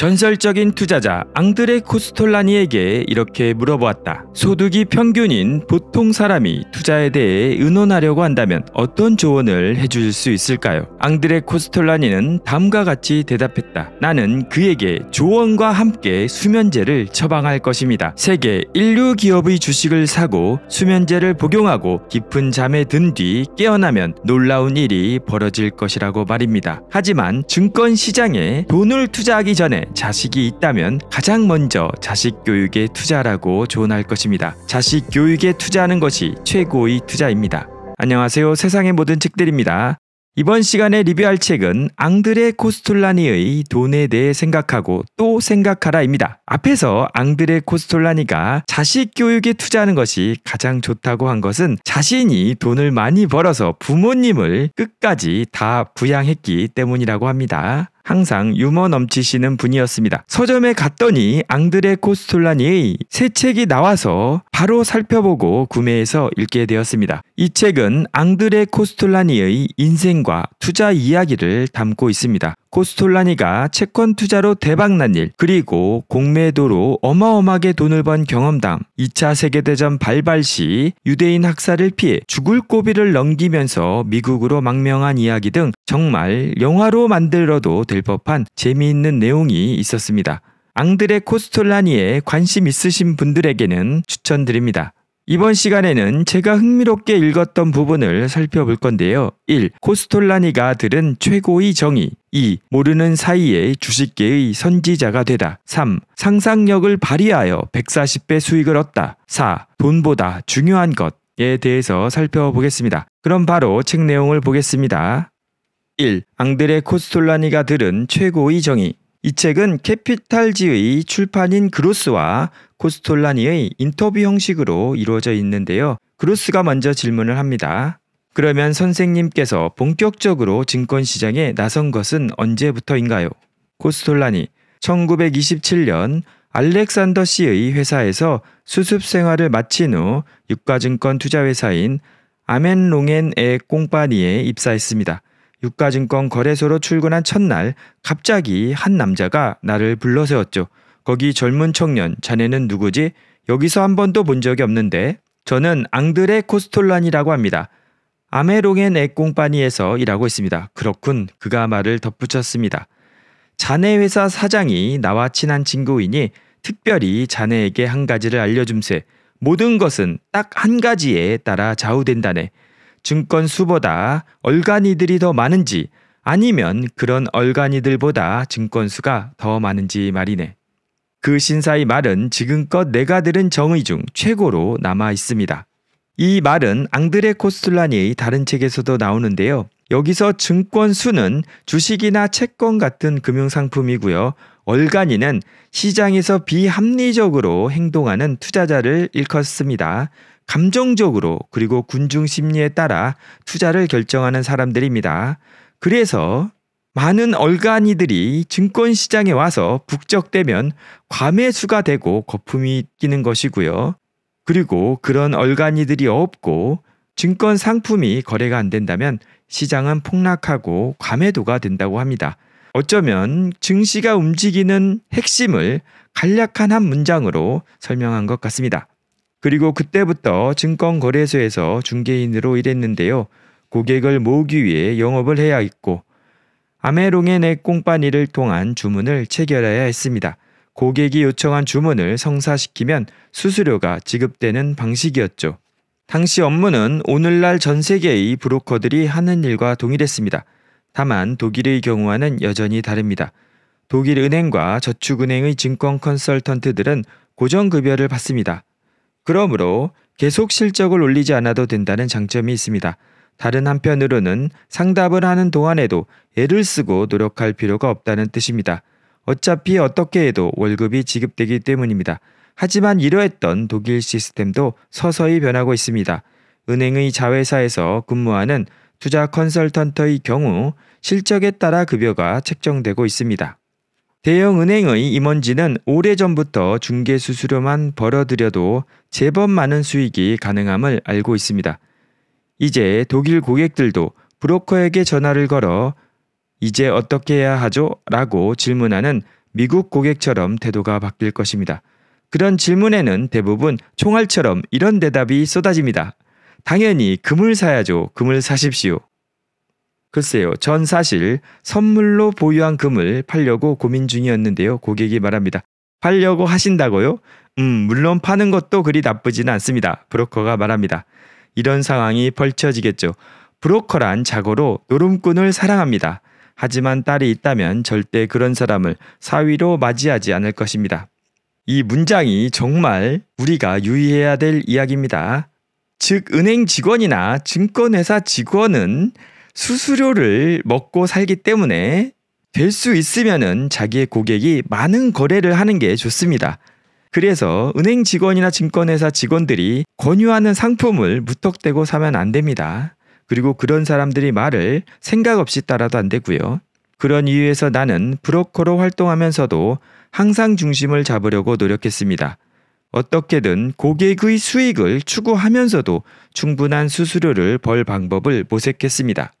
전설적인 투자자 앙드레 코스톨라니에게 이렇게 물어보았다. 소득이 평균인 보통 사람이 투자에 대해 의논하려고 한다면 어떤 조언을 해줄 수 있을까요? 앙드레 코스톨라니는 다음과 같이 대답했다. 나는 그에게 조언과 함께 수면제를 처방할 것입니다. 세계 인류 기업의 주식을 사고 수면제를 복용하고 깊은 잠에 든 뒤 깨어나면 놀라운 일이 벌어질 것이라고 말입니다. 하지만 증권 시장에 돈을 투자하기 전에 자식이 있다면 가장 먼저 자식 교육에 투자라고 조언할 것입니다. 자식 교육에 투자하는 것이 최고의 투자입니다. 안녕하세요. 세상의 모든 책들입니다. 이번 시간에 리뷰할 책은 앙드레 코스톨라니의 돈에 대해 생각하고 또 생각하라입니다. 앞에서 앙드레 코스톨라니가 자식 교육에 투자하는 것이 가장 좋다고 한 것은 자신이 돈을 많이 벌어서 부모님을 끝까지 다 부양했기 때문이라고 합니다. 항상 유머 넘치시는 분이었습니다. 서점에 갔더니 앙드레 코스톨라니의 새 책이 나와서 바로 살펴보고 구매해서 읽게 되었습니다. 이 책은 앙드레 코스톨라니의 인생과 투자 이야기를 담고 있습니다. 코스톨라니가 채권 투자로 대박난 일, 그리고 공매도로 어마어마하게 돈을 번 경험담, 2차 세계대전 발발 시 유대인 학살을 피해 죽을 고비를 넘기면서 미국으로 망명한 이야기 등 정말 영화로 만들어도 될 법한 재미있는 내용이 있었습니다. 앙드레 코스톨라니에 관심 있으신 분들에게는 추천드립니다. 이번 시간에는 제가 흥미롭게 읽었던 부분을 살펴볼 건데요. 1. 코스톨라니가 들은 최고의 정의 2. 모르는 사이에 주식계의 선지자가 되다. 3. 상상력을 발휘하여 140배 수익을 얻다. 4. 돈보다 중요한 것에 대해서 살펴보겠습니다. 그럼 바로 책 내용을 보겠습니다. 1. 앙드레 코스톨라니가 들은 최고의 정의 이 책은 캐피탈지의 출판인 그로스와 코스톨라니의 인터뷰 형식으로 이루어져 있는데요. 그로스가 먼저 질문을 합니다. 그러면 선생님께서 본격적으로 증권시장에 나선 것은 언제부터인가요? 코스톨라니, 1927년 알렉산더 씨의 회사에서 수습 생활을 마친 후 유가증권 투자회사인 아멘롱엔의꽁빠니에 입사했습니다. 유가증권 거래소로 출근한 첫날 갑자기 한 남자가 나를 불러세웠죠. 거기 젊은 청년, 자네는 누구지? 여기서 한 번도 본 적이 없는데. 저는 앙드레 코스톨란이라고 합니다. 아메롱엔 액꽁바니에서 일하고 있습니다. 그렇군. 그가 말을 덧붙였습니다. 자네 회사 사장이 나와 친한 친구이니 특별히 자네에게 한 가지를 알려줌세. 모든 것은 딱 한 가지에 따라 좌우된다네. 증권수보다 얼간이들이 더 많은지 아니면 그런 얼간이들보다 증권수가 더 많은지 말이네. 그 신사의 말은 지금껏 내가 들은 정의 중 최고로 남아 있습니다. 이 말은 앙드레 코스툴라니의 다른 책에서도 나오는데요. 여기서 증권수는 주식이나 채권 같은 금융상품이고요. 얼간이는 시장에서 비합리적으로 행동하는 투자자를 일컫습니다. 감정적으로 그리고 군중 심리에 따라 투자를 결정하는 사람들입니다. 그래서 많은 얼간이들이 증권 시장에 와서 북적대면 과매수가 되고 거품이 끼는 것이고요. 그리고 그런 얼간이들이 없고 증권 상품이 거래가 안 된다면 시장은 폭락하고 과매도가 된다고 합니다. 어쩌면 증시가 움직이는 핵심을 간략한 한 문장으로 설명한 것 같습니다. 그리고 그때부터 증권거래소에서 중개인으로 일했는데요. 고객을 모으기 위해 영업을 해야 했고 아메롱의 내꽁바니를 통한 주문을 체결해야 했습니다. 고객이 요청한 주문을 성사시키면 수수료가 지급되는 방식이었죠. 당시 업무는 오늘날 전 세계의 브로커들이 하는 일과 동일했습니다. 다만 독일의 경우와는 여전히 다릅니다. 독일 은행과 저축은행의 증권 컨설턴트들은 고정급여를 받습니다. 그러므로 계속 실적을 올리지 않아도 된다는 장점이 있습니다. 다른 한편으로는 상담을 하는 동안에도 애를 쓰고 노력할 필요가 없다는 뜻입니다. 어차피 어떻게 해도 월급이 지급되기 때문입니다. 하지만 이러했던 독일 시스템도 서서히 변하고 있습니다. 은행의 자회사에서 근무하는 투자 컨설턴터의 경우 실적에 따라 급여가 책정되고 있습니다. 대형 은행의 임원진은 오래전부터 중개 수수료만 벌어들여도 제법 많은 수익이 가능함을 알고 있습니다. 이제 독일 고객들도 브로커에게 전화를 걸어 이제 어떻게 해야 하죠? 라고 질문하는 미국 고객처럼 태도가 바뀔 것입니다. 그런 질문에는 대부분 총알처럼 이런 대답이 쏟아집니다. 당연히 금을 사야죠. 금을 사십시오. 글쎄요. 전 사실 선물로 보유한 금을 팔려고 고민 중이었는데요. 고객이 말합니다. 팔려고 하신다고요? 음, 물론 파는 것도 그리 나쁘진 않습니다. 브로커가 말합니다. 이런 상황이 펼쳐지겠죠. 브로커란 자고로 노름꾼을 사랑합니다. 하지만 딸이 있다면 절대 그런 사람을 사위로 맞이하지 않을 것입니다. 이 문장이 정말 우리가 유의해야 될 이야기입니다. 즉, 은행 직원이나 증권회사 직원은 수수료를 먹고 살기 때문에 될 수 있으면은 자기의 고객이 많은 거래를 하는 게 좋습니다. 그래서 은행 직원이나 증권회사 직원들이 권유하는 상품을 무턱대고 사면 안 됩니다. 그리고 그런 사람들이 말을 생각 없이 따라도 안 되고요. 그런 이유에서 나는 브로커로 활동하면서도 항상 중심을 잡으려고 노력했습니다. 어떻게든 고객의 수익을 추구하면서도 충분한 수수료를 벌 방법을 모색했습니다.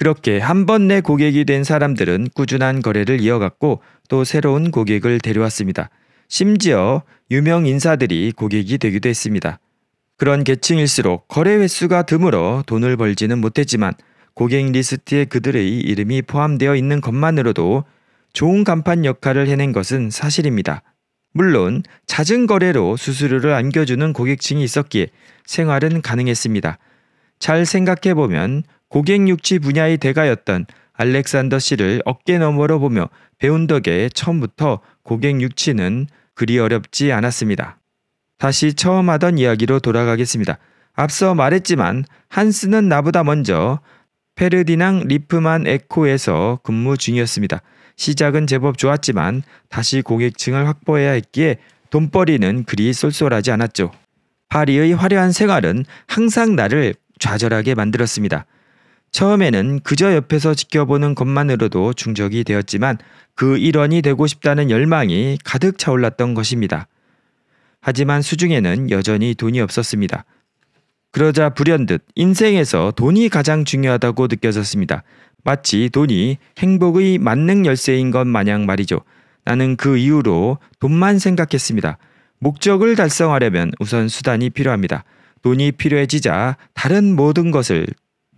그렇게 한 번 내 고객이 된 사람들은 꾸준한 거래를 이어갔고 또 새로운 고객을 데려왔습니다. 심지어 유명 인사들이 고객이 되기도 했습니다. 그런 계층일수록 거래 횟수가 드물어 돈을 벌지는 못했지만 고객 리스트에 그들의 이름이 포함되어 있는 것만으로도 좋은 간판 역할을 해낸 것은 사실입니다. 물론 잦은 거래로 수수료를 안겨주는 고객층이 있었기에 생활은 가능했습니다. 잘 생각해보면 고객 육지 분야의 대가였던 알렉산더 씨를 어깨 너머로 보며 배운 덕에 처음부터 고객 육지는 그리 어렵지 않았습니다. 다시 처음 하던 이야기로 돌아가겠습니다. 앞서 말했지만 한스는 나보다 먼저 페르디낭 리프만 에코에서 근무 중이었습니다. 시작은 제법 좋았지만 다시 고객층을 확보해야 했기에 돈벌이는 그리 쏠쏠하지 않았죠. 파리의 화려한 생활은 항상 나를 좌절하게 만들었습니다. 처음에는 그저 옆에서 지켜보는 것만으로도 중적이 되었지만 그 일원이 되고 싶다는 열망이 가득 차올랐던 것입니다. 하지만 수중에는 여전히 돈이 없었습니다. 그러자 불현듯 인생에서 돈이 가장 중요하다고 느껴졌습니다. 마치 돈이 행복의 만능 열쇠인 것 마냥 말이죠. 나는 그 이후로 돈만 생각했습니다. 목적을 달성하려면 우선 수단이 필요합니다. 돈이 필요해지자 다른 모든 것을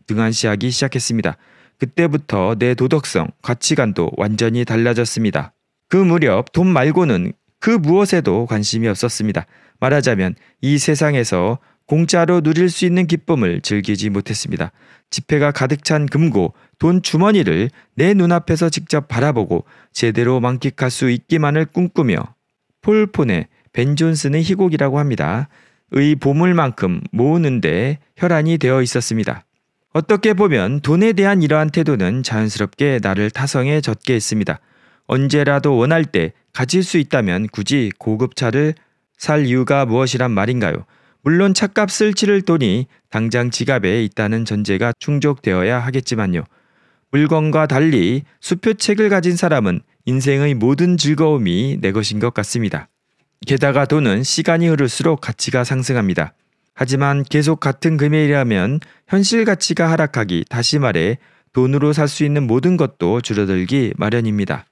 등한시하기 시작했습니다. 그때부터 내 도덕성, 가치관도 완전히 달라졌습니다. 그 무렵 돈 말고는 그 무엇에도 관심이 없었습니다. 말하자면 이 세상에서 공짜로 누릴 수 있는 기쁨을 즐기지 못했습니다. 지폐가 가득 찬 금고, 돈 주머니를 내 눈앞에서 직접 바라보고 제대로 만끽할 수 있기만을 꿈꾸며 폴폰의 벤 존슨의 희곡이라고 합니다. 의 보물만큼 모으는데 혈안이 되어 있었습니다. 어떻게 보면 돈에 대한 이러한 태도는 자연스럽게 나를 타성에 젖게 했습니다. 언제라도 원할 때 가질 수 있다면 굳이 고급차를 살 이유가 무엇이란 말인가요? 물론 차값을 치를 돈이 당장 지갑에 있다는 전제가 충족되어야 하겠지만요. 물건과 달리 수표책을 가진 사람은 인생의 모든 즐거움이 내 것인 것 같습니다. 게다가 돈은 시간이 흐를수록 가치가 상승합니다. 하지만 계속 같은 금액이라면 현실 가치가 하락하기, 다시 말해 돈으로 살 수 있는 모든 것도 줄어들기 마련입니다.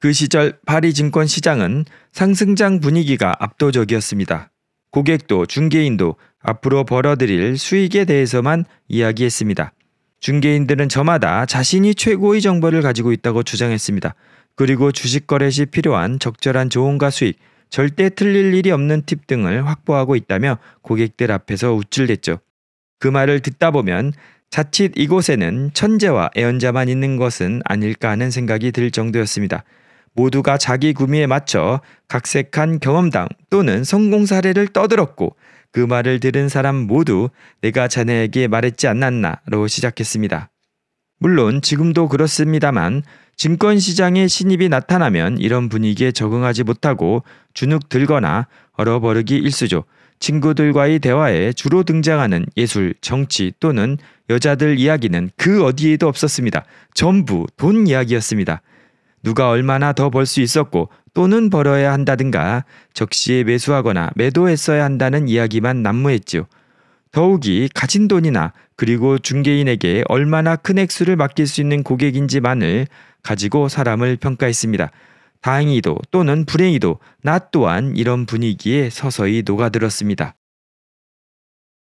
그 시절 파리 증권 시장은 상승장 분위기가 압도적이었습니다. 고객도 중개인도 앞으로 벌어들일 수익에 대해서만 이야기했습니다. 중개인들은 저마다 자신이 최고의 정보를 가지고 있다고 주장했습니다. 그리고 주식 거래 시 필요한 적절한 조언과 수익, 절대 틀릴 일이 없는 팁 등을 확보하고 있다며 고객들 앞에서 우쭐댔죠. 그 말을 듣다 보면 자칫 이곳에는 천재와 애연자만 있는 것은 아닐까 하는 생각이 들 정도였습니다. 모두가 자기 구미에 맞춰 각색한 경험당 또는 성공 사례를 떠들었고 그 말을 들은 사람 모두 내가 자네에게 말했지 않았나로 시작했습니다. 물론 지금도 그렇습니다만 증권 시장에 신입이 나타나면 이런 분위기에 적응하지 못하고 주눅 들거나 얼어버르기 일수죠. 친구들과의 대화에 주로 등장하는 예술, 정치 또는 여자들 이야기는 그 어디에도 없었습니다. 전부 돈 이야기였습니다. 누가 얼마나 더 벌 수 있었고 또는 벌어야 한다든가 적시에 매수하거나 매도했어야 한다는 이야기만 난무했지요. 더욱이 가진 돈이나 그리고 중개인에게 얼마나 큰 액수를 맡길 수 있는 고객인지만을 가지고 사람을 평가했습니다. 다행히도 또는 불행히도 나 또한 이런 분위기에 서서히 녹아들었습니다.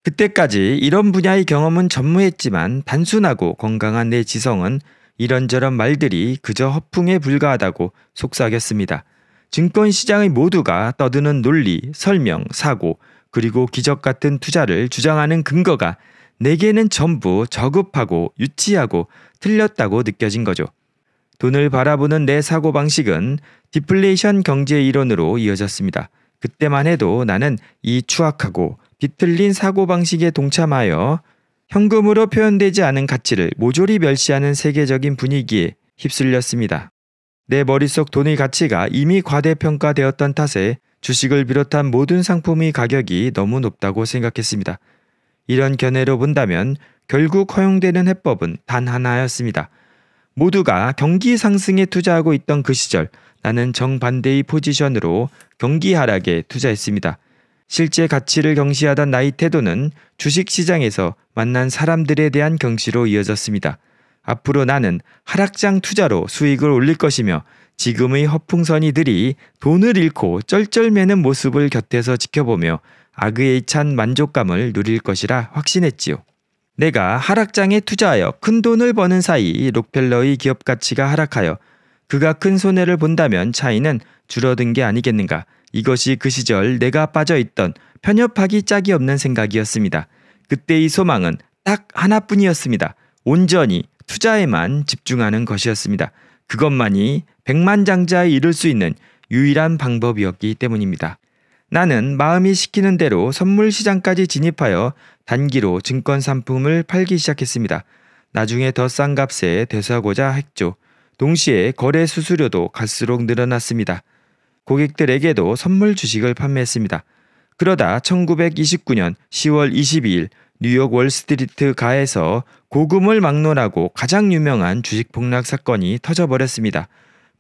그때까지 이런 분야의 경험은 전무했지만 단순하고 건강한 내 지성은 이런저런 말들이 그저 허풍에 불과하다고 속삭였습니다. 증권 시장의 모두가 떠드는 논리, 설명, 사고, 그리고 기적 같은 투자를 주장하는 근거가 내게는 전부 저급하고 유치하고 틀렸다고 느껴진 거죠. 돈을 바라보는 내 사고방식은 디플레이션 경제 이론으로 이어졌습니다. 그때만 해도 나는 이 추악하고 비틀린 사고방식에 동참하여 현금으로 표현되지 않은 가치를 모조리 멸시하는 세계적인 분위기에 휩쓸렸습니다. 내 머릿속 돈의 가치가 이미 과대평가되었던 탓에 주식을 비롯한 모든 상품의 가격이 너무 높다고 생각했습니다. 이런 견해로 본다면 결국 허용되는 해법은 단 하나였습니다. 모두가 경기 상승에 투자하고 있던 그 시절 나는 정반대의 포지션으로 경기 하락에 투자했습니다. 실제 가치를 경시하던 나의 태도는 주식 시장에서 만난 사람들에 대한 경시로 이어졌습니다. 앞으로 나는 하락장 투자로 수익을 올릴 것이며 지금의 허풍선이들이 돈을 잃고 쩔쩔매는 모습을 곁에서 지켜보며 악의에 찬 만족감을 누릴 것이라 확신했지요. 내가 하락장에 투자하여 큰 돈을 버는 사이 록펠러의 기업 가치가 하락하여 그가 큰 손해를 본다면 차이는 줄어든 게 아니겠는가. 이것이 그 시절 내가 빠져 있던 편협하기 짝이 없는 생각이었습니다. 그때의 소망은 딱 하나뿐이었습니다. 온전히 투자에만 집중하는 것이었습니다. 그것만이 백만장자에 이를 수 있는 유일한 방법이었기 때문입니다. 나는 마음이 시키는 대로 선물 시장까지 진입하여 단기로 증권 상품을 팔기 시작했습니다. 나중에 더 싼 값에 대수하고자 했죠. 동시에 거래 수수료도 갈수록 늘어났습니다. 고객들에게도 선물 주식을 판매했습니다. 그러다 1929년 10월 22일 뉴욕 월스트리트 가에서 고금을 막론하고 가장 유명한 주식 폭락 사건이 터져버렸습니다.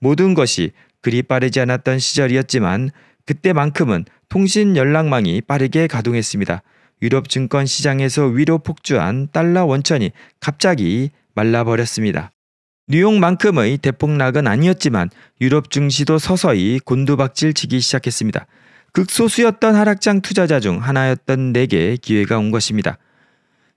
모든 것이 그리 빠르지 않았던 시절이었지만 그때만큼은 통신 연락망이 빠르게 가동했습니다. 유럽 증권 시장에서 위로 폭주한 달러 원천이 갑자기 말라버렸습니다. 뉴욕만큼의 대폭락은 아니었지만 유럽 증시도 서서히 곤두박질 치기 시작했습니다. 극소수였던 하락장 투자자 중 하나였던 내게 기회가 온 것입니다.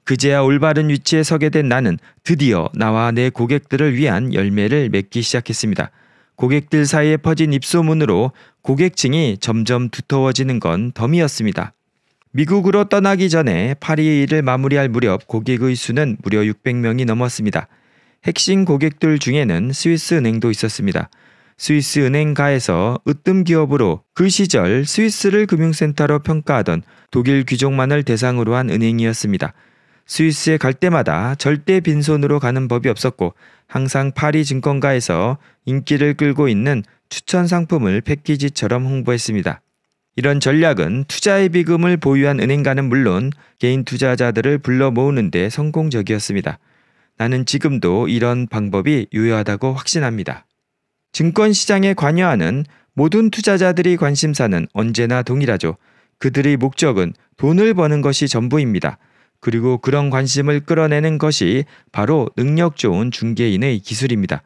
그제야 올바른 위치에 서게 된 나는 드디어 나와 내 고객들을 위한 열매를 맺기 시작했습니다. 고객들 사이에 퍼진 입소문으로 고객층이 점점 두터워지는 건 덤이었습니다. 미국으로 떠나기 전에 파리의 일을 마무리할 무렵 고객의 수는 무려 600명이 넘었습니다. 핵심 고객들 중에는 스위스 은행도 있었습니다. 스위스 은행가에서 으뜸 기업으로 그 시절 스위스를 금융센터로 평가하던 독일 귀족만을 대상으로 한 은행이었습니다. 스위스에 갈 때마다 절대 빈손으로 가는 법이 없었고 항상 파리 증권가에서 인기를 끌고 있는 추천 상품을 패키지처럼 홍보했습니다. 이런 전략은 투자의 비금을 보유한 은행가는 물론 개인 투자자들을 불러 모으는데 성공적이었습니다. 나는 지금도 이런 방법이 유효하다고 확신합니다. 증권 시장에 관여하는 모든 투자자들이 관심사는 언제나 동일하죠. 그들의 목적은 돈을 버는 것이 전부입니다. 그리고 그런 관심을 끌어내는 것이 바로 능력 좋은 중개인의 기술입니다.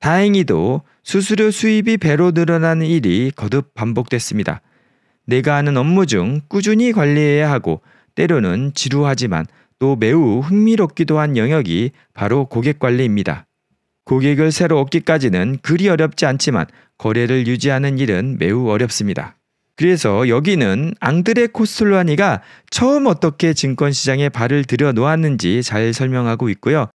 다행히도 수수료 수입이 배로 늘어나는 일이 거듭 반복됐습니다. 내가 하는 업무 중 꾸준히 관리해야 하고 때로는 지루하지만 또 매우 흥미롭기도 한 영역이 바로 고객 관리입니다. 고객을 새로 얻기까지는 그리 어렵지 않지만 거래를 유지하는 일은 매우 어렵습니다. 그래서 여기는 앙드레 코스톨라니가 처음 어떻게 증권시장에 발을 들여놓았는지 잘 설명하고 있고요.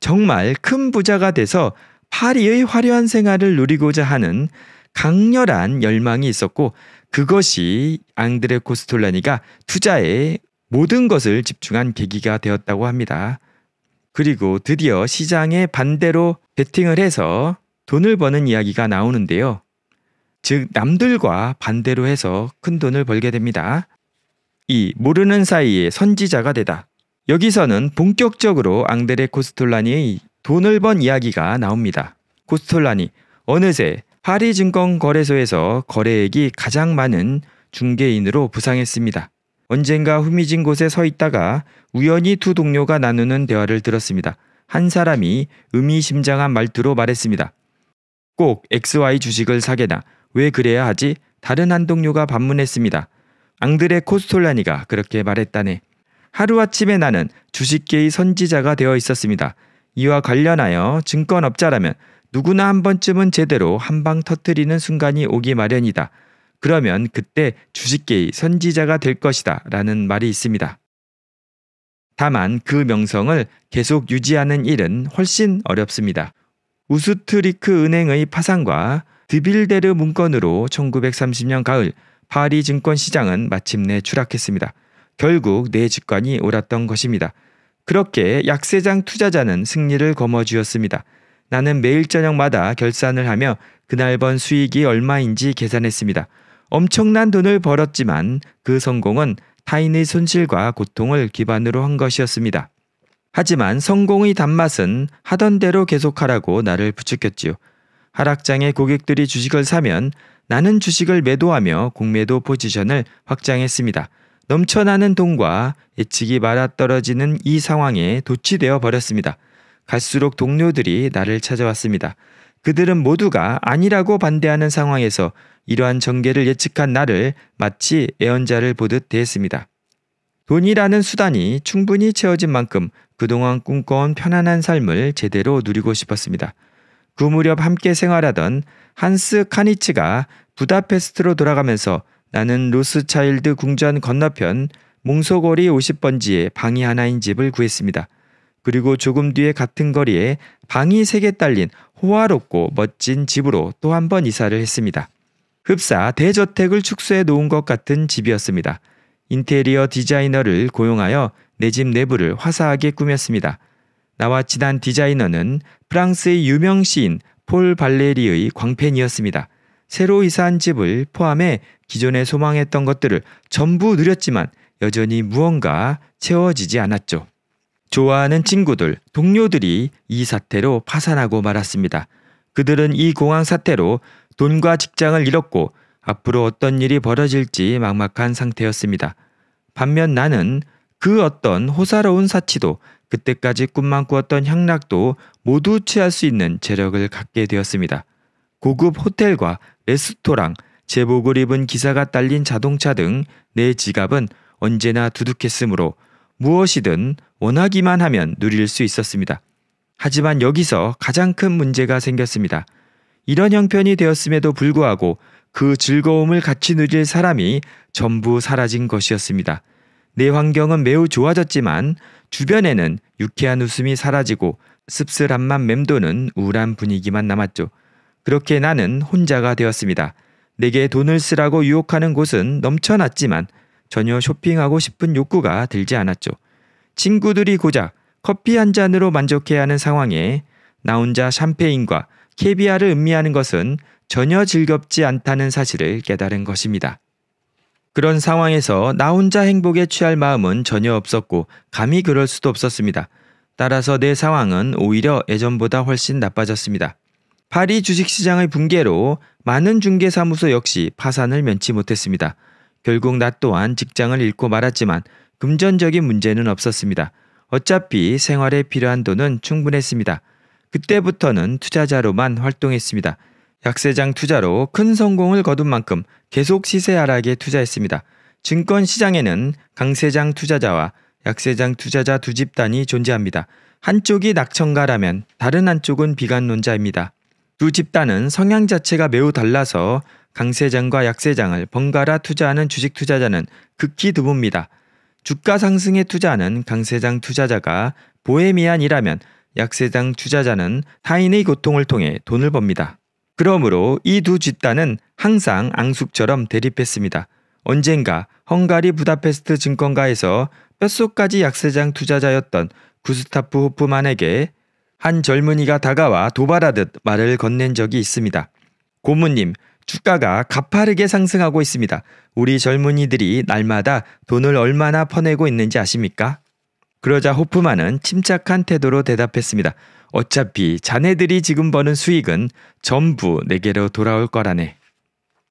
정말 큰 부자가 돼서 파리의 화려한 생활을 누리고자 하는 강렬한 열망이 있었고 그것이 앙드레 코스톨라니가 투자에 모든 것을 집중한 계기가 되었다고 합니다. 그리고 드디어 시장의 반대로 베팅을 해서 돈을 버는 이야기가 나오는데요. 즉 남들과 반대로 해서 큰 돈을 벌게 됩니다. 2. 모르는 사이에 선지자가 되다. 여기서는 본격적으로 앙드레 코스톨라니의 돈을 번 이야기가 나옵니다. 코스톨라니 어느새 파리 증권거래소에서 거래액이 가장 많은 중개인으로 부상했습니다. 언젠가 후미진 곳에 서 있다가 우연히 두 동료가 나누는 대화를 들었습니다. 한 사람이 의미심장한 말투로 말했습니다. 꼭 XY 주식을 사게나 왜 그래야 하지? 다른 한 동료가 반문했습니다. 앙드레 코스톨라니가 그렇게 말했다네. 하루아침에 나는 주식계의 선지자가 되어 있었습니다. 이와 관련하여 증권업자라면 누구나 한 번쯤은 제대로 한 방 터트리는 순간이 오기 마련이다. 그러면 그때 주식계의 선지자가 될 것이다. 라는 말이 있습니다. 다만 그 명성을 계속 유지하는 일은 훨씬 어렵습니다. 우스트리크 은행의 파산과 드빌데르 문건으로 1930년 가을 파리 증권 시장은 마침내 추락했습니다. 결국 내집관이 옳았던 것입니다. 그렇게 약세장 투자자는 승리를 거머쥐었습니다. 나는 매일 저녁마다 결산을 하며 그날 번 수익이 얼마인지 계산했습니다. 엄청난 돈을 벌었지만 그 성공은 타인의 손실과 고통을 기반으로 한 것이었습니다. 하지만 성공의 단맛은 하던 대로 계속하라고 나를 부추겼지요. 하락장에 고객들이 주식을 사면 나는 주식을 매도하며 공매도 포지션을 확장했습니다. 넘쳐나는 돈과 예측이 말아떨어지는 이 상황에 도취되어 버렸습니다. 갈수록 동료들이 나를 찾아왔습니다. 그들은 모두가 아니라고 반대하는 상황에서 이러한 전개를 예측한 나를 마치 애언자를 보듯 대했습니다. 돈이라는 수단이 충분히 채워진 만큼 그동안 꿈꿔온 편안한 삶을 제대로 누리고 싶었습니다. 그 무렵 함께 생활하던 한스 카니츠가 부다페스트로 돌아가면서 나는 로스차일드 궁전 건너편 몽소거리 50번지에 방이 하나인 집을 구했습니다. 그리고 조금 뒤에 같은 거리에 방이 3개 딸린 호화롭고 멋진 집으로 또 한 번 이사를 했습니다. 흡사 대저택을 축소해 놓은 것 같은 집이었습니다. 인테리어 디자이너를 고용하여 내 집 내부를 화사하게 꾸몄습니다. 나와 친한 디자이너는 프랑스의 유명 시인 폴 발레리의 광팬이었습니다. 새로 이사한 집을 포함해 기존에 소망했던 것들을 전부 누렸지만 여전히 무언가 채워지지 않았죠. 좋아하는 친구들, 동료들이 이 사태로 파산하고 말았습니다. 그들은 이 공황 사태로 돈과 직장을 잃었고 앞으로 어떤 일이 벌어질지 막막한 상태였습니다. 반면 나는 그 어떤 호사로운 사치도 그때까지 꿈만 꾸었던 향락도 모두 취할 수 있는 재력을 갖게 되었습니다. 고급 호텔과 레스토랑, 제복을 입은 기사가 딸린 자동차 등 내 지갑은 언제나 두둑했으므로 무엇이든 원하기만 하면 누릴 수 있었습니다. 하지만 여기서 가장 큰 문제가 생겼습니다. 이런 형편이 되었음에도 불구하고 그 즐거움을 같이 누릴 사람이 전부 사라진 것이었습니다. 내 환경은 매우 좋아졌지만 주변에는 유쾌한 웃음이 사라지고 씁쓸함만 맴도는 우울한 분위기만 남았죠. 그렇게 나는 혼자가 되었습니다. 내게 돈을 쓰라고 유혹하는 곳은 넘쳐났지만 전혀 쇼핑하고 싶은 욕구가 들지 않았죠. 친구들이 고작 커피 한 잔으로 만족해야 하는 상황에 나 혼자 샴페인과 캐비아를 음미하는 것은 전혀 즐겁지 않다는 사실을 깨달은 것입니다. 그런 상황에서 나 혼자 행복에 취할 마음은 전혀 없었고 감히 그럴 수도 없었습니다. 따라서 내 상황은 오히려 예전보다 훨씬 나빠졌습니다. 파리 주식시장의 붕괴로 많은 중개사무소 역시 파산을 면치 못했습니다. 결국 나 또한 직장을 잃고 말았지만 금전적인 문제는 없었습니다. 어차피 생활에 필요한 돈은 충분했습니다. 그때부터는 투자자로만 활동했습니다. 약세장 투자로 큰 성공을 거둔 만큼 계속 시세 하락에 투자했습니다. 증권 시장에는 강세장 투자자와 약세장 투자자 두 집단이 존재합니다. 한쪽이 낙천가라면 다른 한쪽은 비관론자입니다. 두 집단은 성향 자체가 매우 달라서 강세장과 약세장을 번갈아 투자하는 주식 투자자는 극히 드뭅니다. 주가 상승에 투자하는 강세장 투자자가 보헤미안이라면 약세장 투자자는 타인의 고통을 통해 돈을 법니다. 그러므로 이 두 집단은 항상 앙숙처럼 대립했습니다. 언젠가 헝가리 부다페스트 증권가에서 뼛속까지 약세장 투자자였던 구스타프 호프만에게 한 젊은이가 다가와 도발하듯 말을 건넨 적이 있습니다. 고모님, 주가가 가파르게 상승하고 있습니다. 우리 젊은이들이 날마다 돈을 얼마나 퍼내고 있는지 아십니까? 그러자 호프만은 침착한 태도로 대답했습니다. 어차피 자네들이 지금 버는 수익은 전부 내게로 돌아올 거라네.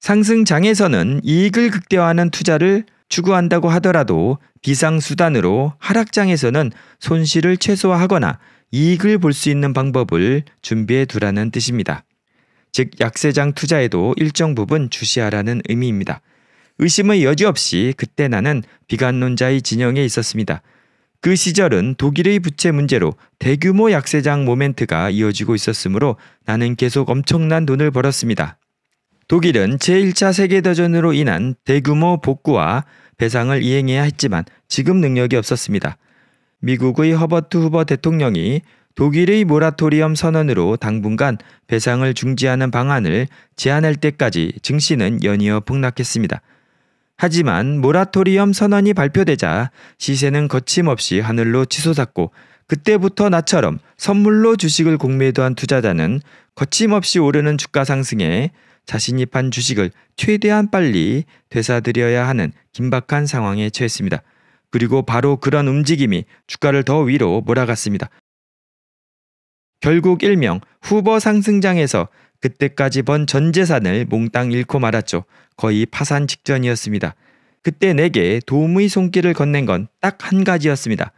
상승장에서는 이익을 극대화하는 투자를 추구한다고 하더라도 비상수단으로 하락장에서는 손실을 최소화하거나 이익을 볼 수 있는 방법을 준비해 두라는 뜻입니다. 즉 약세장 투자에도 일정 부분 주시하라는 의미입니다. 의심의 여지 없이 그때 나는 비관론자의 진영에 있었습니다. 그 시절은 독일의 부채 문제로 대규모 약세장 모멘트가 이어지고 있었으므로 나는 계속 엄청난 돈을 벌었습니다. 독일은 제1차 세계대전으로 인한 대규모 복구와 배상을 이행해야 했지만 지금 능력이 없었습니다. 미국의 허버트 후버 대통령이 독일의 모라토리엄 선언으로 당분간 배상을 중지하는 방안을 제안할 때까지 증시는 연이어 폭락했습니다. 하지만 모라토리엄 선언이 발표되자 시세는 거침없이 하늘로 치솟았고 그때부터 나처럼 선물로 주식을 공매도한 투자자는 거침없이 오르는 주가 상승에 자신이 판 주식을 최대한 빨리 되사들여야 하는 긴박한 상황에 처했습니다. 그리고 바로 그런 움직임이 주가를 더 위로 몰아갔습니다. 결국 일명 후버 상승장에서 그때까지 번 전 재산을 몽땅 잃고 말았죠. 거의 파산 직전이었습니다. 그때 내게 도움의 손길을 건넨 건 딱 한 가지였습니다.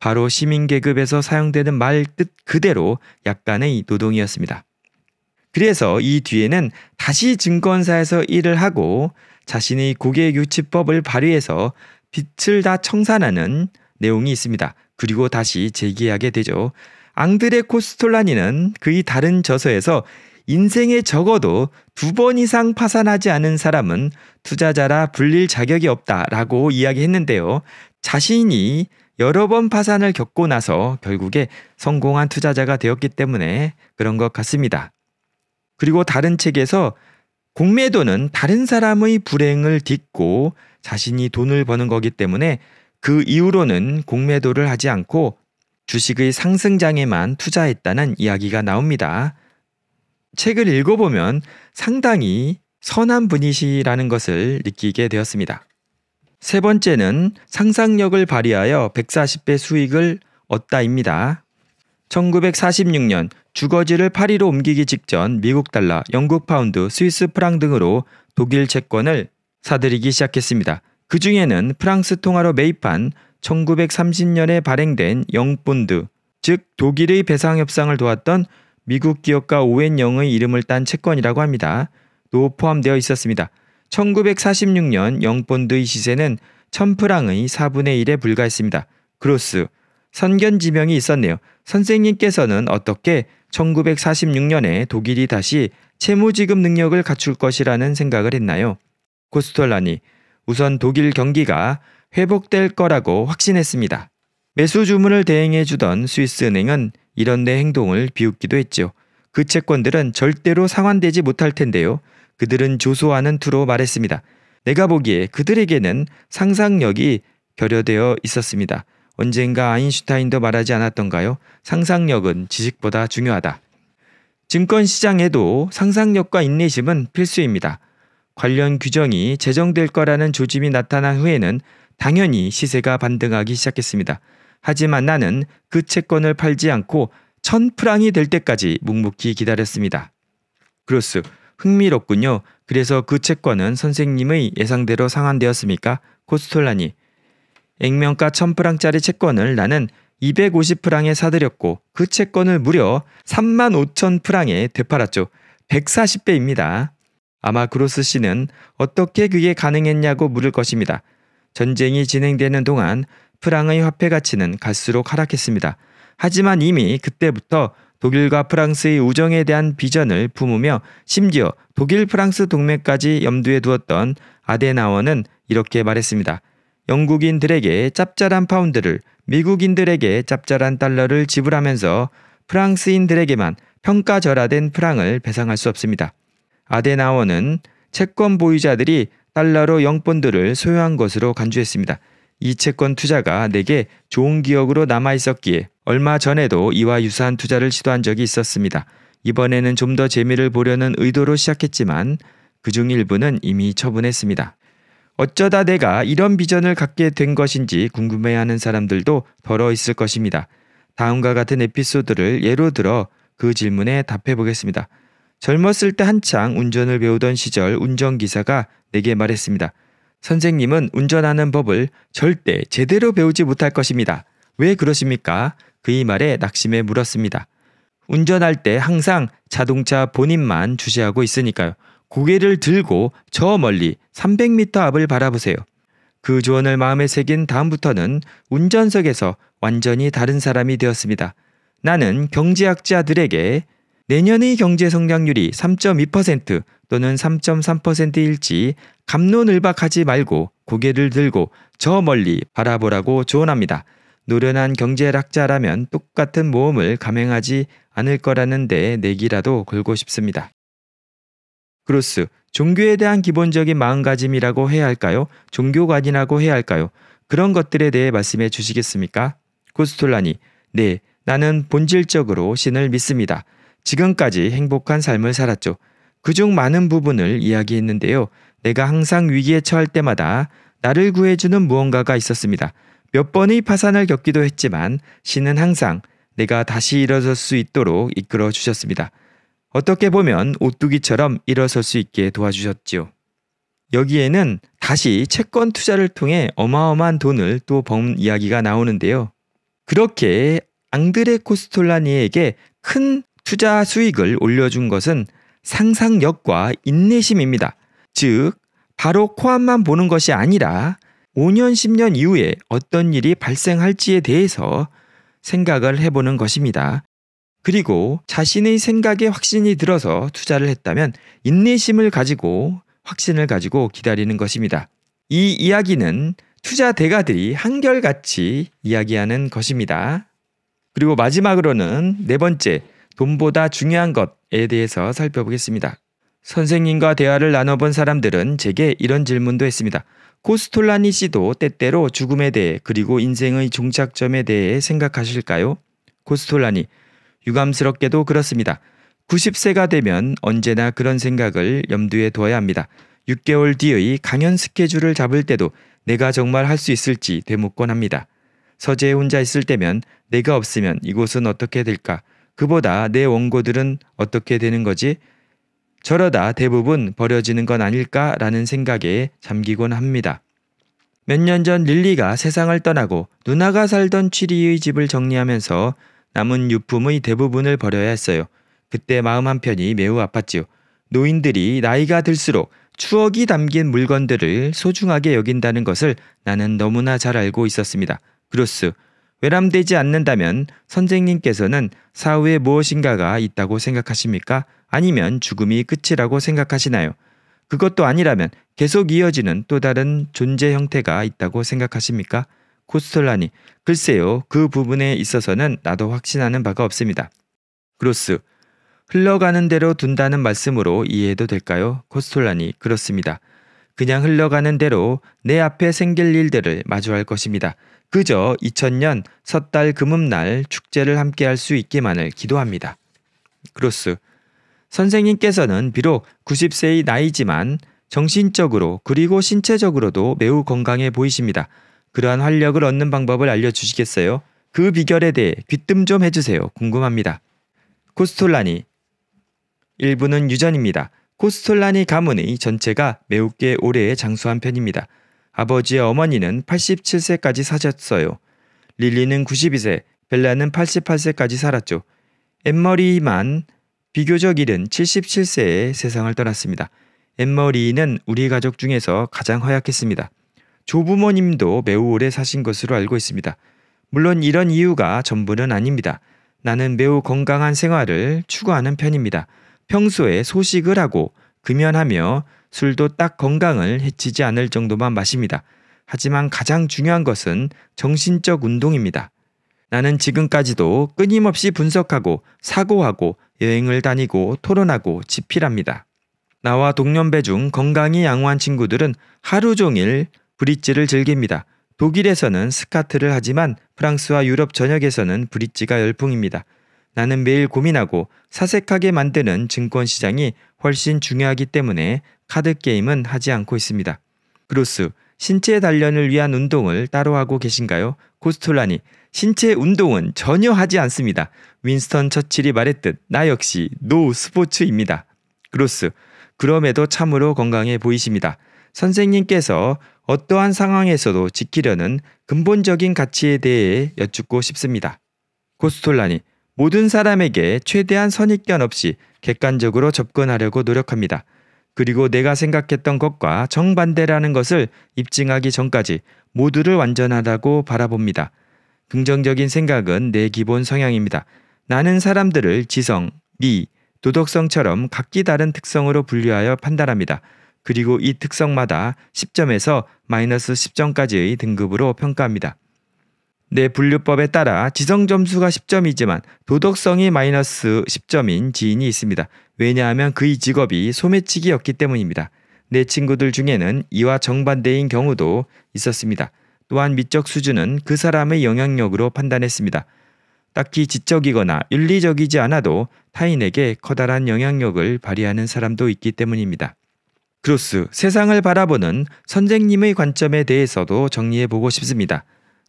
바로 시민계급에서 사용되는 말 뜻 그대로 약간의 노동이었습니다. 그래서 이 뒤에는 다시 증권사에서 일을 하고 자신의 고객유치법을 발휘해서 빚을 다 청산하는 내용이 있습니다. 그리고 다시 재기하게 되죠. 앙드레 코스톨라니는 그의 다른 저서에서 인생에 적어도 두 번 이상 파산하지 않은 사람은 투자자라 불릴 자격이 없다라고 이야기했는데요. 자신이 여러 번 파산을 겪고 나서 결국에 성공한 투자자가 되었기 때문에 그런 것 같습니다. 그리고 다른 책에서 공매도는 다른 사람의 불행을 딛고 자신이 돈을 버는 거기 때문에 그 이후로는 공매도를 하지 않고 주식의 상승장에만 투자했다는 이야기가 나옵니다. 책을 읽어보면 상당히 선한 분이시라는 것을 느끼게 되었습니다. 세 번째는 상상력을 발휘하여 140배 수익을 얻다입니다. 1946년 주거지를 파리로 옮기기 직전 미국 달러, 영국 파운드, 스위스 프랑 등으로 독일 채권을 사들이기 시작했습니다. 그 중에는 프랑스 통화로 매입한 1930년에 발행된 영본드, 즉 독일의 배상 협상을 도왔던 미국 기업가 오웬 영의 이름을 딴 채권이라고 합니다. 도 포함되어 있었습니다. 1946년 영본드의 시세는 1000프랑의 4분의 1에 불과했습니다. 그로스, 선견 지명이 있었네요. 선생님께서는 어떻게 1946년에 독일이 다시 채무지급 능력을 갖출 것이라는 생각을 했나요? 코스톨라니 우선 독일 경기가 회복될 거라고 확신했습니다. 매수 주문을 대행해 주던 스위스 은행은 이런 내 행동을 비웃기도 했죠그 채권들은 절대로 상환되지 못할 텐데요. 그들은 조소하는 투로 말했습니다. 내가 보기에 그들에게는 상상력이 결여되어 있었습니다. 언젠가 아인슈타인도 말하지 않았던가요? 상상력은 지식보다 중요하다. 증권 시장에도 상상력과 인내심은 필수입니다. 관련 규정이 제정될 거라는 조짐이 나타난 후에는 당연히 시세가 반등하기 시작했습니다. 하지만 나는 그 채권을 팔지 않고 천프랑이 될 때까지 묵묵히 기다렸습니다. 그로스 흥미롭군요. 그래서 그 채권은 선생님의 예상대로 상환되었습니까? 코스톨라니. 액면가 천프랑짜리 채권을 나는 250프랑에 사들였고 그 채권을 무려 3 5 0 0 0 프랑에 되팔았죠. 140배입니다. 아마 그로스 씨는 어떻게 그게 가능했냐고 물을 것입니다. 전쟁이 진행되는 동안 프랑의 화폐 가치는 갈수록 하락했습니다. 하지만 이미 그때부터 독일과 프랑스의 우정에 대한 비전을 품으며 심지어 독일 프랑스 동맹까지 염두에 두었던 아데나워는 이렇게 말했습니다. 영국인들에게 짭짤한 파운드를 미국인들에게 짭짤한 달러를 지불하면서 프랑스인들에게만 평가절하된 프랑을 배상할 수 없습니다. 아데나워는 채권 보유자들이 달러로 영본들을 소유한 것으로 간주했습니다. 이 채권 투자가 내게 좋은 기억으로 남아 있었기에 얼마 전에도 이와 유사한 투자를 시도한 적이 있었습니다. 이번에는 좀 더 재미를 보려는 의도로 시작했지만 그중 일부는 이미 처분했습니다. 어쩌다 내가 이런 비전을 갖게 된 것인지 궁금해하는 사람들도 더러 있을 것입니다. 다음과 같은 에피소드를 예로 들어 그 질문에 답해 보겠습니다. 젊었을 때 한창 운전을 배우던 시절 운전기사가 내게 말했습니다. 선생님은 운전하는 법을 절대 제대로 배우지 못할 것입니다. 왜 그러십니까? 그의 말에 낙심해 물었습니다. 운전할 때 항상 자동차 본인만 주시하고 있으니까요. 고개를 들고 저 멀리 300m 앞을 바라보세요. 그 조언을 마음에 새긴 다음부터는 운전석에서 완전히 다른 사람이 되었습니다. 나는 경제학자들에게 내년의 경제 성장률이 3.2%, 또는 3.3%일지 감론을박하지 말고 고개를 들고 저 멀리 바라보라고 조언합니다. 노련한 경제학자라면 똑같은 모험을 감행하지 않을 거라는데 내기라도 걸고 싶습니다. 그로스, 종교에 대한 기본적인 마음가짐이라고 해야 할까요? 종교관이라고 해야 할까요? 그런 것들에 대해 말씀해 주시겠습니까? 코스톨라니, 네, 나는 본질적으로 신을 믿습니다. 지금까지 행복한 삶을 살았죠. 그중 많은 부분을 이야기했는데요. 내가 항상 위기에 처할 때마다 나를 구해주는 무언가가 있었습니다. 몇 번의 파산을 겪기도 했지만 신은 항상 내가 다시 일어설 수 있도록 이끌어 주셨습니다. 어떻게 보면 오뚜기처럼 일어설 수 있게 도와주셨지요. 여기에는 다시 채권 투자를 통해 어마어마한 돈을 또번 이야기가 나오는데요. 그렇게 앙드레 코스톨라니에게 큰 투자 수익을 올려준 것은 상상력과 인내심입니다. 즉, 바로 코앞만 보는 것이 아니라 5년, 10년 이후에 어떤 일이 발생할지에 대해서 생각을 해보는 것입니다. 그리고 자신의 생각에 확신이 들어서 투자를 했다면 인내심을 가지고 확신을 가지고 기다리는 것입니다. 이 이야기는 투자 대가들이 한결같이 이야기하는 것입니다. 그리고 마지막으로는 네 번째, 돈보다 중요한 것, 에 대해서 살펴보겠습니다. 선생님과 대화를 나눠본 사람들은 제게 이런 질문도 했습니다. 코스톨라니 씨도 때때로 죽음에 대해 그리고 인생의 종착점에 대해 생각하실까요? 코스톨라니 유감스럽게도 그렇습니다. 90세가 되면 언제나 그런 생각을 염두에 두어야 합니다. 6개월 뒤의 강연 스케줄을 잡을 때도 내가 정말 할 수 있을지 되묻곤 합니다. 서재에 혼자 있을 때면 내가 없으면 이곳은 어떻게 될까 그보다 내 원고들은 어떻게 되는 거지? 저러다 대부분 버려지는 건 아닐까라는 생각에 잠기곤 합니다. 몇 년 전 릴리가 세상을 떠나고 누나가 살던 취리의 집을 정리하면서 남은 유품의 대부분을 버려야 했어요. 그때 마음 한편이 매우 아팠지요. 노인들이 나이가 들수록 추억이 담긴 물건들을 소중하게 여긴다는 것을 나는 너무나 잘 알고 있었습니다. 그로스, 외람되지 않는다면 선생님께서는 사후에 무엇인가가 있다고 생각하십니까? 아니면 죽음이 끝이라고 생각하시나요? 그것도 아니라면 계속 이어지는 또 다른 존재 형태가 있다고 생각하십니까? 코스톨라니, 글쎄요, 그 부분에 있어서는 나도 확신하는 바가 없습니다. 그로스, 흘러가는 대로 둔다는 말씀으로 이해해도 될까요? 코스톨라니, 그렇습니다. 그냥 흘러가는 대로 내 앞에 생길 일들을 마주할 것입니다. 그저 2000년 섣달 금음날 축제를 함께 할 수 있기만을 기도합니다. 크로스 선생님께서는 비록 90세의 나이지만 정신적으로 그리고 신체적으로도 매우 건강해 보이십니다. 그러한 활력을 얻는 방법을 알려주시겠어요? 그 비결에 대해 귀뜸 좀 해주세요. 궁금합니다. 코스톨라니 일부는 유전입니다. 코스톨라니 가문의 전체가 매우 꽤 오래 장수한 편입니다. 아버지의 어머니는 87세까지 사셨어요. 릴리는 92세, 벨라는 88세까지 살았죠. 엠머리만 비교적 이른 77세에 세상을 떠났습니다. 엠머리는 우리 가족 중에서 가장 허약했습니다. 조부모님도 매우 오래 사신 것으로 알고 있습니다. 물론 이런 이유가 전부는 아닙니다. 나는 매우 건강한 생활을 추구하는 편입니다. 평소에 소식을 하고 금연하며 술도 딱 건강을 해치지 않을 정도만 마십니다. 하지만 가장 중요한 것은 정신적 운동입니다. 나는 지금까지도 끊임없이 분석하고 사고하고 여행을 다니고 토론하고 집필합니다. 나와 동년배 중 건강이 양호한 친구들은 하루 종일 브릿지를 즐깁니다. 독일에서는 스카트를 하지만 프랑스와 유럽 전역에서는 브릿지가 열풍입니다. 나는 매일 고민하고 사색하게 만드는 증권 시장이 훨씬 중요하기 때문에 카드 게임은 하지 않고 있습니다. 그로스, 신체 단련을 위한 운동을 따로 하고 계신가요? 고스톨라니, 신체 운동은 전혀 하지 않습니다. 윈스턴 처칠이 말했듯 나 역시 노 스포츠입니다. 그로스, 그럼에도 참으로 건강해 보이십니다. 선생님께서 어떠한 상황에서도 지키려는 근본적인 가치에 대해 여쭙고 싶습니다. 고스톨라니, 모든 사람에게 최대한 선입견 없이 객관적으로 접근하려고 노력합니다. 그리고 내가 생각했던 것과 정반대라는 것을 입증하기 전까지 모두를 완전하다고 바라봅니다. 긍정적인 생각은 내 기본 성향입니다. 나는 사람들을 지성, 미, 도덕성처럼 각기 다른 특성으로 분류하여 판단합니다. 그리고 이 특성마다 10점에서 마이너스 10점까지의 등급으로 평가합니다. 내 분류법에 따라 지성 점수가 10점이지만 도덕성이 마이너스 10점인 지인이 있습니다. 왜냐하면 그의 직업이 소매치기였기 때문입니다. 내 친구들 중에는 이와 정반대인 경우도 있었습니다. 또한 미적 수준은 그 사람의 영향력으로 판단했습니다. 딱히 지적이거나 윤리적이지 않아도 타인에게 커다란 영향력을 발휘하는 사람도 있기 때문입니다. 크로스, 세상을 바라보는 선생님의 관점에 대해서도 정리해 보고 싶습니다.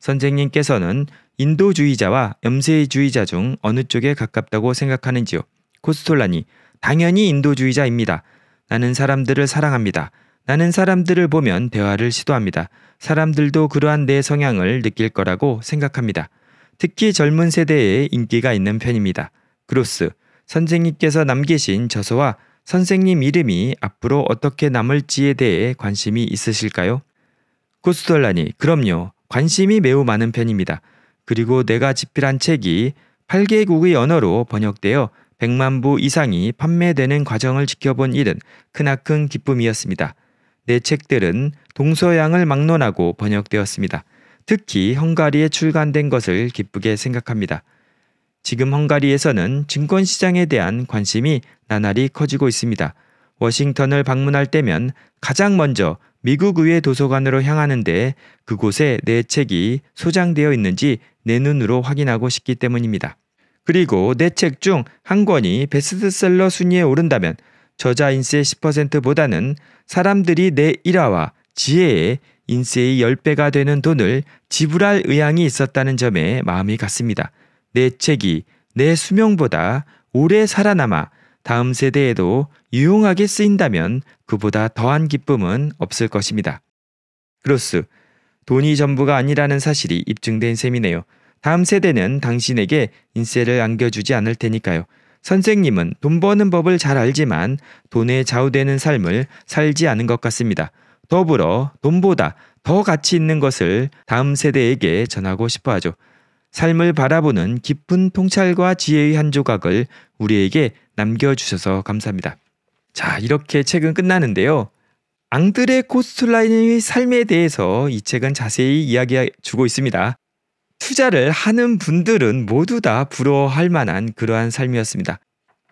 선생님께서는 인도주의자와 염세주의자 중 어느 쪽에 가깝다고 생각하는지요? 코스톨라니, 당연히 인도주의자입니다. 나는 사람들을 사랑합니다. 나는 사람들을 보면 대화를 시도합니다. 사람들도 그러한 내 성향을 느낄 거라고 생각합니다. 특히 젊은 세대에 인기가 있는 편입니다. 그로스, 선생님께서 남기신 저서와 선생님 이름이 앞으로 어떻게 남을지에 대해 관심이 있으실까요? 코스톨라니, 그럼요. 관심이 매우 많은 편입니다. 그리고 내가 집필한 책이 8개국의 언어로 번역되어 100만 부 이상이 판매되는 과정을 지켜본 일은 크나큰 기쁨이었습니다. 내 책들은 동서양을 막론하고 번역되었습니다. 특히 헝가리에 출간된 것을 기쁘게 생각합니다. 지금 헝가리에서는 증권시장에 대한 관심이 나날이 커지고 있습니다. 워싱턴을 방문할 때면 가장 먼저 미국 의회 도서관으로 향하는데 그곳에 내 책이 소장되어 있는지 내 눈으로 확인하고 싶기 때문입니다. 그리고 내 책 중 한 권이 베스트셀러 순위에 오른다면 저자 인쇄 10%보다는 사람들이 내 일화와 지혜에 인쇄의 10배가 되는 돈을 지불할 의향이 있었다는 점에 마음이 갔습니다. 내 책이 내 수명보다 오래 살아남아 다음 세대에도 유용하게 쓰인다면 그보다 더한 기쁨은 없을 것입니다. 크로스, 돈이 전부가 아니라는 사실이 입증된 셈이네요. 다음 세대는 당신에게 인세를 안겨주지 않을 테니까요. 선생님은 돈 버는 법을 잘 알지만 돈에 좌우되는 삶을 살지 않은 것 같습니다. 더불어 돈보다 더 가치 있는 것을 다음 세대에게 전하고 싶어 하죠. 삶을 바라보는 깊은 통찰과 지혜의 한 조각을 우리에게 남겨주셔서 감사합니다. 자, 이렇게 책은 끝나는데요. 앙드레 코스툴라인의 삶에 대해서 이 책은 자세히 이야기해 주고 있습니다. 투자를 하는 분들은 모두 다 부러워할 만한 그러한 삶이었습니다.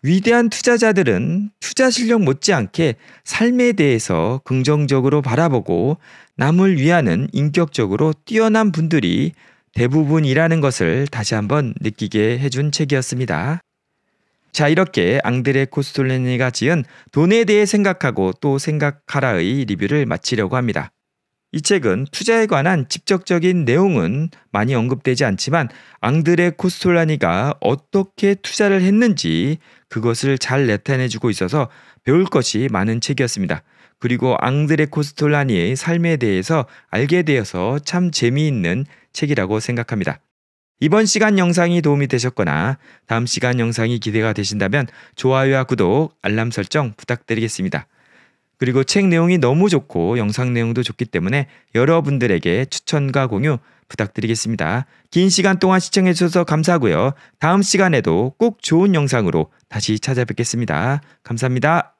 위대한 투자자들은 투자 실력 못지않게 삶에 대해서 긍정적으로 바라보고 남을 위하는 인격적으로 뛰어난 분들이 대부분이라는 것을 다시 한번 느끼게 해준 책이었습니다. 자 이렇게 앙드레 코스톨레니가 지은 돈에 대해 생각하고 또 생각하라의 리뷰를 마치려고 합니다. 이 책은 투자에 관한 직접적인 내용은 많이 언급되지 않지만 앙드레 코스톨라니가 어떻게 투자를 했는지 그것을 잘 나타내주고 있어서 배울 것이 많은 책이었습니다. 그리고 앙드레 코스톨라니의 삶에 대해서 알게 되어서 참 재미있는 책이라고 생각합니다. 이번 시간 영상이 도움이 되셨거나 다음 시간 영상이 기대가 되신다면 좋아요와 구독, 알람 설정 부탁드리겠습니다. 그리고 책 내용이 너무 좋고 영상 내용도 좋기 때문에 여러분들에게 추천과 공유 부탁드리겠습니다. 긴 시간 동안 시청해주셔서 감사하고요. 다음 시간에도 꼭 좋은 영상으로 다시 찾아뵙겠습니다. 감사합니다.